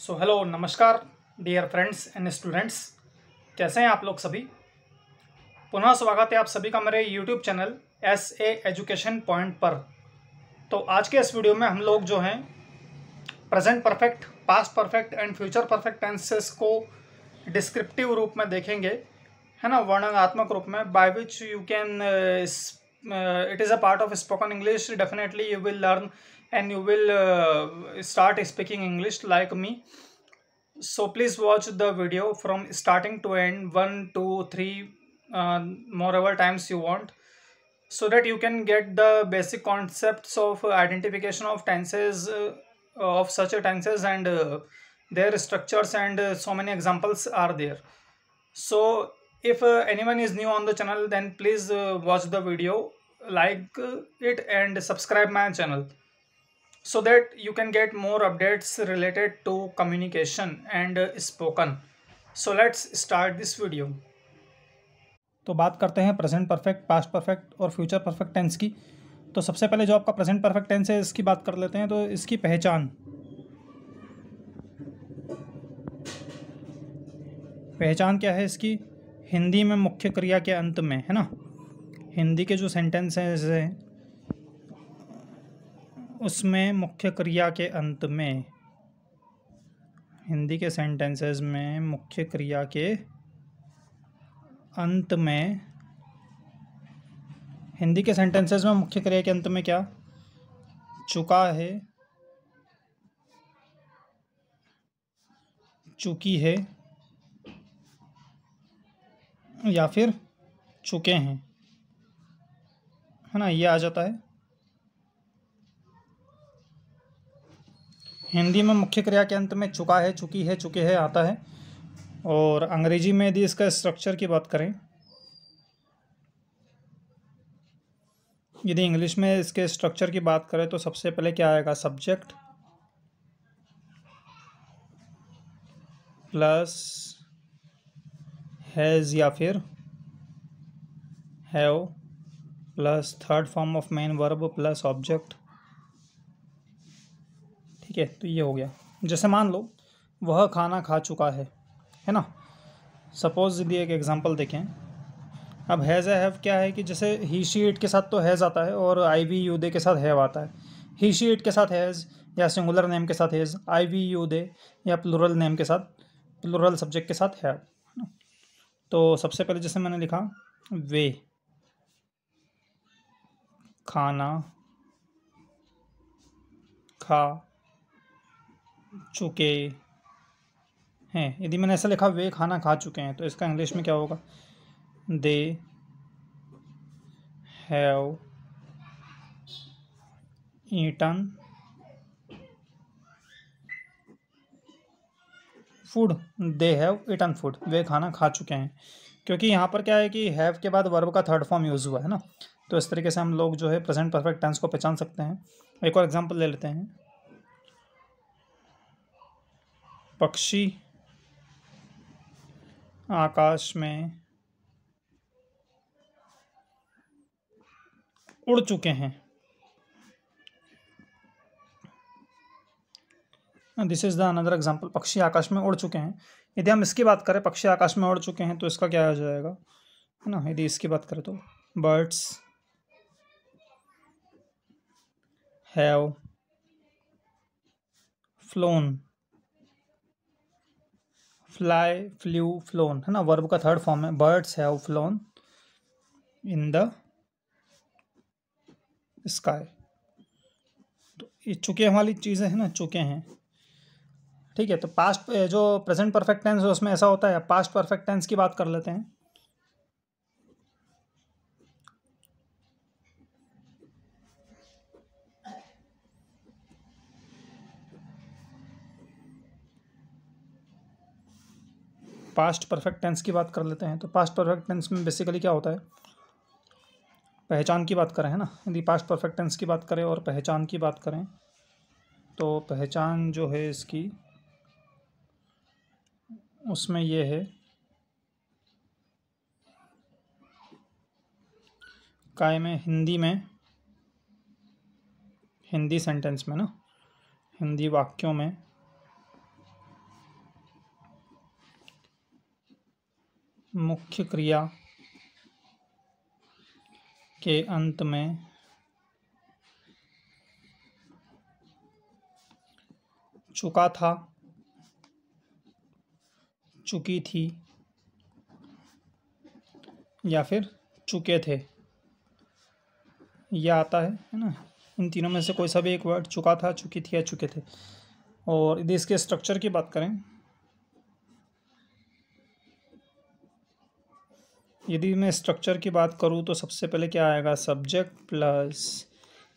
सो hello नमस्कार dear friends and students कैसे हैं आप लोग सभी पुनः स्वागत है आप सभी का मेरे YouTube channel S A education point पर तो आज के इस वीडियो में हम लोग जो हैं present perfect past perfect and future perfect tenses को डिस्क्रिप्टिव रूप में देखेंगे है ना वर्णनात्मक रूप में by which you can it is a part of spoken English definitely you will learn and you will uh, start speaking English like me. So please watch the video from starting to end one, two, three, uh, moreover times you want so that you can get the basic concepts of identification of tenses uh, of such a tenses and uh, their structures and uh, so many examples are there so if uh, anyone is new on the channel then please uh, watch the video like uh, it and subscribe my channel so that you can get more updates related to communication and uh, spoken. So let's start this video. तो बात करते हैं present perfect past perfect और future perfect tense की तो सबसे पहले जो आपका प्रेजेंट परफेक्ट टेंस है इसकी बात कर लेते हैं तो इसकी पहचान पहचान क्या है इसकी हिंदी में मुख्य क्रिया के अंत में है ना हिंदी के जो सेंटेंस हैं जैसे उसमें मुख्य क्रिया के अंत में हिंदी के सेंटेंसेस में मुख्य क्रिया के अंत में हिंदी के सेंटेंसेस में मुख्य क्रिया के अंत में क्या चुका है चुकी है या फिर चुके हैं है ना ये आ जाता है हिंदी में मुख्य क्रिया के अंत में चुका है चुकी है चुके है आता है और अंग्रेजी में यदि इसका स्ट्रक्चर की बात करें यदि इंग्लिश में इसके स्ट्रक्चर की बात करें तो सबसे पहले क्या आएगा सब्जेक्ट प्लस हैज़ या फिर have plus third form of main verb plus object ठीक है तो ये हो गया जैसे मान लो वह खाना खा चुका है है ना सपोज यदि एक एग्जांपल देखें अब हैज़ ए हैव क्या है कि जैसे ही शी इट के साथ तो हैज़ आता है और आई वी यू दे के साथ हैव आता है ही शी इट के साथ हैज़ या सिंगुलर नेम के साथ has I we you they या प्लूरल नेम के साथ प्लूरल सब्जेक्ट के साथ हैव तो सबसे पहले जैसे मैंने लिखा वे खाना खा चुके हैं यदि मैंने ऐसा लिखा वे खाना खा चुके हैं तो इसका इंग्लिश में क्या होगा they have eaten food they have eaten food वे खाना खा चुके हैं क्योंकि यहाँ पर क्या है कि हैव के बाद वर्ब का थर्ड फॉर्म यूज़ हुआ है ना तो इस तरीके से हम लोग जो है प्रेजेंट परफेक्ट टेंस को पहचान सकते हैं एक और एग्जांपल ले लेते हैं पक्षी आकाश में उड़ चुके हैं this is the another example पक्षी आकाश में उड़ चुके हैं यदि हम इसकी बात करें पक्षी आकाश में उड़ चुके हैं तो इसका क्या हो जाएगा है ना यदि इसकी बात करें तो birds have flown fly flew flown है ना वर्ब का थर्ड फॉर्म है birds have flown in the sky तो ये चुके वाली चीज़ें हैं ना चुके हैं ठीक है तो पास्ट जो प्रेजेंट परफेक्ट टेंस है उसमें ऐसा होता है पास्ट परफेक्ट टेंस की बात कर लेते हैं पास्ट परफेक्ट टेंस की बात कर लेते हैं तो पास्ट परफेक्ट टेंस में बेसिकली क्या होता है पहचान की बात करें है ना यदि पास्ट परफेक्ट टेंस की बात करें और पहचान की बात करें तो पहचान जो है इसकी उसमें यह है काय में हिंदी में हिंदी सेंटेंस में ना हिंदी वाक्यों में मुख्य क्रिया के अंत में चुका था चुकी थी या फिर चुके थे यह आता है है ना इन तीनों में से कोई सा भी एक वर्ड चुका था चुकी थी या चुके थे और यदि इसके स्ट्रक्चर की बात करें यदि मैं स्ट्रक्चर की बात करूँ तो सबसे पहले क्या आएगा सब्जेक्ट प्लस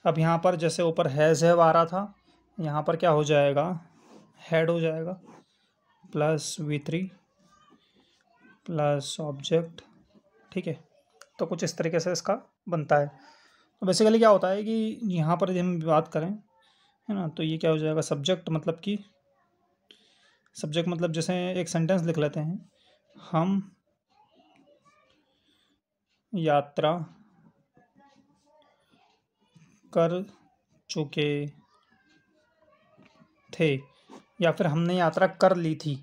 अब यहाँ पर जैसे ऊपर हैज़ हैव आ रहा था यहाँ पर क्या हो जाएगा हेड हो जाएगा plus V three plus object ठीक है तो कुछ इस तरीके से इसका बनता है तो बेसिकली क्या होता है कि यहाँ पर यदि हम बात करें है ना तो ये क्या हो जाएगा सब्जेक्ट मतलब कि सब्जेक्ट मतलब जैसे एक सेंटेंस लिख लेते हैं हम यात्रा कर चुके थे या फिर हमने यात्रा कर ली थी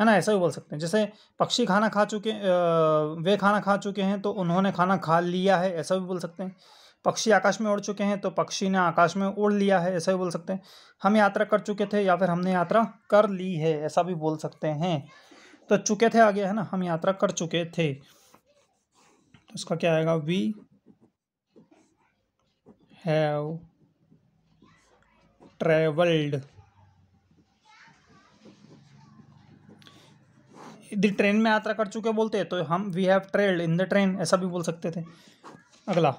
है ना ऐसा भी बोल सकते हैं जैसे पक्षी खाना खा चुके वे खाना खा चुके हैं तो उन्होंने खाना खा लिया है ऐसा भी बोल सकते हैं पक्षी आकाश में उड़ चुके हैं तो पक्षी ने आकाश में उड़ लिया है ऐसा भी बोल सकते हैं हम यात्रा कर चुके थे या फिर हमने यात्रा कर ली है ऐसा भी बोल सकते हैं तो चुके थे आगे है ना हम यात्रा कर चुके थे तो इसका क्या आएगा वी हैव ट्रेवल्ड यदि ट्रेन में यात्रा कर चुके बोलते हैं तो हम we have travelled in the train ऐसा भी बोल सकते थे अगला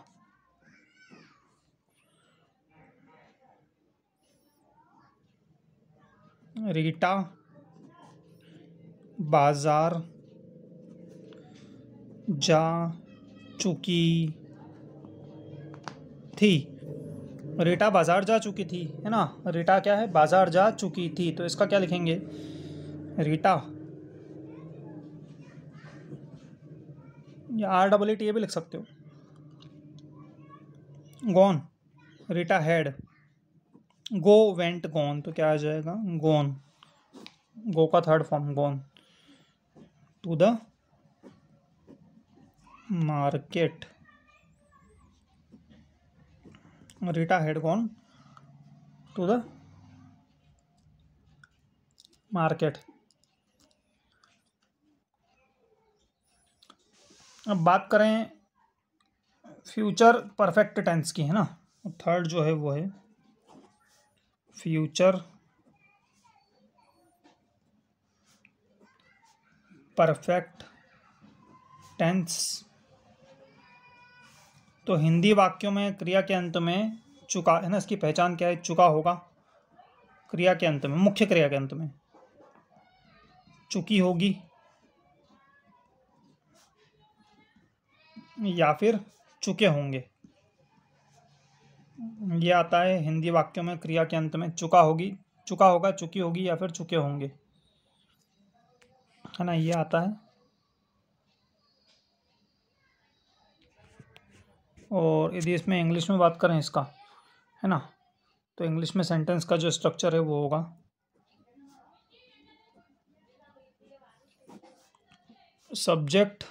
रीटा बाजार जा चुकी थी रेटा बाज़ार जा चुकी थी है ना रेटा क्या है बाज़ार जा चुकी थी तो इसका क्या लिखेंगे रेटा या आर डबल ई टी भी लिख सकते हो गॉन रेटा हैड गो वेंट गॉन तो क्या आ जाएगा गॉन गो का third form gone to the market rita had to to market अब बात करें फ्यूचर परफेक्ट टेंस की है ना थर्ड जो है वो है फ्यूचर परफेक्ट टेंस तो हिंदी वाक्यों में क्रिया के अंत में चुका है ना इसकी पहचान क्या है चुका होगा क्रिया के अंत में मुख्य क्रिया के अंत में चुकी होगी या फिर चुके होंगे ये आता है हिंदी वाक्यों में क्रिया के अंत में चुका होगी चुका होगा चुकी होगी या फिर चुके होंगे है ना ये आता है और यदि इसमें इंग्लिश में बात करें इसका है ना तो इंग्लिश में सेंटेंस का जो स्ट्रक्चर है वो होगा सब्जेक्ट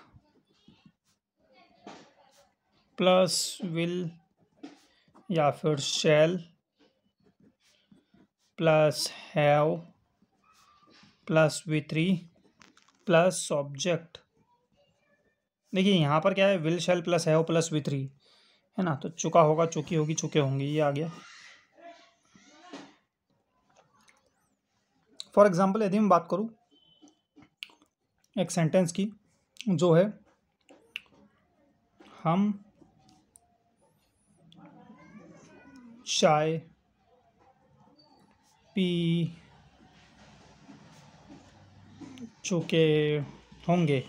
प्लस विल या फिर shall plus have plus V three plus object देखिए यहाँ पर क्या है will shall plus have plus V three है ना तो चुका होगा चुकी होगी चुके होंगे ये आ गया फॉर एग्जाम्पल यदि मैं बात करूँ एक सेंटेंस की जो है हम चाय पी चुके होंगे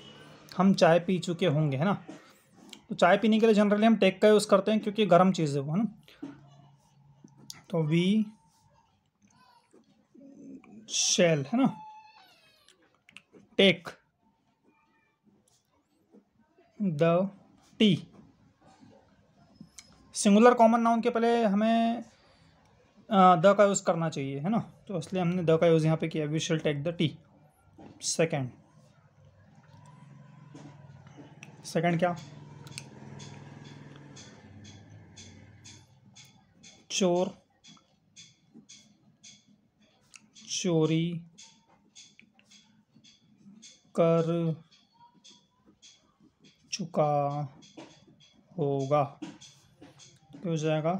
हम चाय पी चुके होंगे है ना तो चाय पीने के लिए जनरली हम टेक का यूज़ करते हैं क्योंकि गर्म चीज़ है वो है ना तो वी शेल है ना take the tea singular common noun के पहले हमें द का यूज़ करना चाहिए है ना तो इसलिए हमने द का यूज़ यहाँ पे किया we shall take the tea second second क्या चोर चोरी कर चुका होगा तो हो जाएगा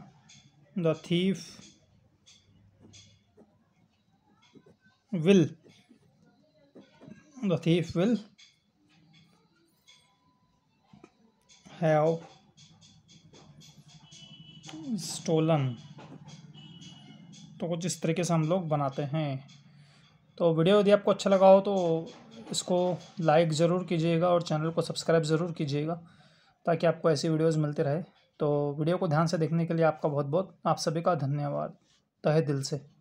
the thief will the thief will have stolen तो कुछ इस तरीके से हम लोग बनाते हैं तो वीडियो यदि आपको अच्छा लगा हो तो इसको लाइक ज़रूर कीजिएगा और चैनल को सब्सक्राइब ज़रूर कीजिएगा ताकि आपको ऐसी वीडियोज़ मिलते रहे तो वीडियो को ध्यान से देखने के लिए आपका बहुत बहुत आप सभी का धन्यवाद तहे दिल से